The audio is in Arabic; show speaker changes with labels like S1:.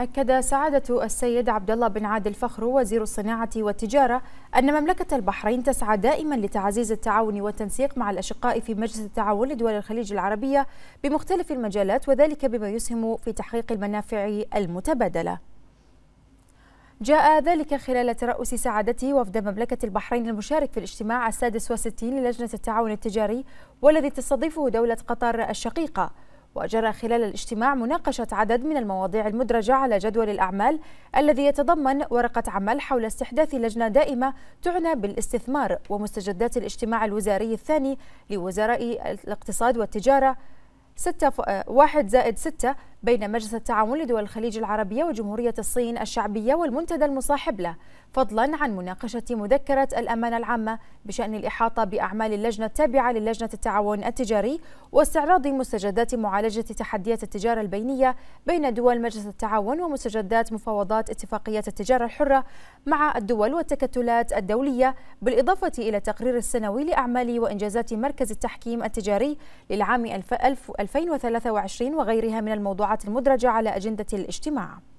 S1: أكد سعادة السيد عبد الله بن عادل فخرو وزير الصناعة والتجارة أن مملكة البحرين تسعى دائما لتعزيز التعاون والتنسيق مع الأشقاء في مجلس التعاون لدول الخليج العربية بمختلف المجالات وذلك بما يسهم في تحقيق المنافع المتبادلة. جاء ذلك خلال ترأس سعادته وفد مملكة البحرين المشارك في الاجتماع السادس والستين للجنة التعاون التجاري والذي تستضيفه دولة قطر الشقيقة وجرى خلال الاجتماع مناقشة عدد من المواضيع المدرجة على جدول الأعمال الذي يتضمن ورقة عمل حول استحداث لجنة دائمة تعنى بالاستثمار ومستجدات الاجتماع الوزاري الثاني لوزراء الاقتصاد والتجارة 6 1 زائد 6 بين مجلس التعاون لدول الخليج العربية وجمهورية الصين الشعبية والمنتدى المصاحب له فضلا عن مناقشة مذكرة الأمانة العامة بشأن الإحاطة بأعمال اللجنة التابعة للجنة التعاون التجاري واستعراض مستجدات معالجة تحديات التجارة البينية بين دول مجلس التعاون ومستجدات مفاوضات اتفاقية التجارة الحرة مع الدول والتكتلات الدولية بالإضافة إلى تقرير السنوي لأعمال وإنجازات مركز التحكيم التجاري للعام 2023 وغيرها من الموضوعات المدرجة على أجندة الاجتماع